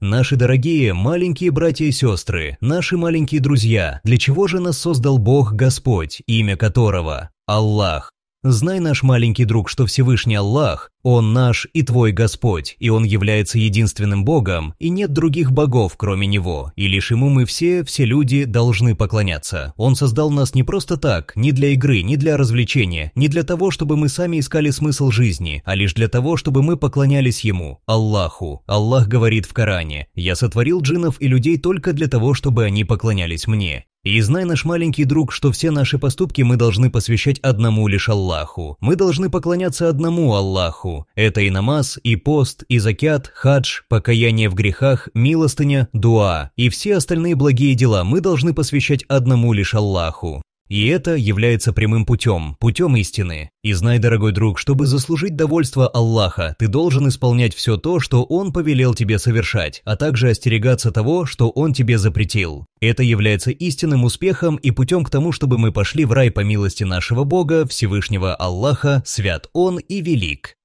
Наши дорогие маленькие братья и сестры, наши маленькие друзья, для чего же нас создал Бог Господь, имя которого Аллах? Знай, наш маленький друг, что Всевышний Аллах, Он наш и твой Господь, и Он является единственным Богом, и нет других богов, кроме Него, и лишь Ему мы все, все люди, должны поклоняться. Он создал нас не просто так, не для игры, не для развлечения, не для того, чтобы мы сами искали смысл жизни, а лишь для того, чтобы мы поклонялись Ему, Аллаху. Аллах говорит в Коране, «Я сотворил джинов и людей только для того, чтобы они поклонялись мне, и знай, наш маленький друг, что все наши поступки мы должны посвящать одному лишь Аллаху. Мы должны поклоняться одному Аллаху. Это и намаз, и пост, и закят, хадж, покаяние в грехах, милостыня, дуа. И все остальные благие дела мы должны посвящать одному лишь Аллаху. И это является прямым путем, путем истины. И знай, дорогой друг, чтобы заслужить довольство Аллаха, ты должен исполнять все то, что Он повелел тебе совершать, а также остерегаться того, что Он тебе запретил. Это является истинным успехом и путем к тому, чтобы мы пошли в рай по милости нашего Бога, Всевышнего Аллаха, свят Он и велик.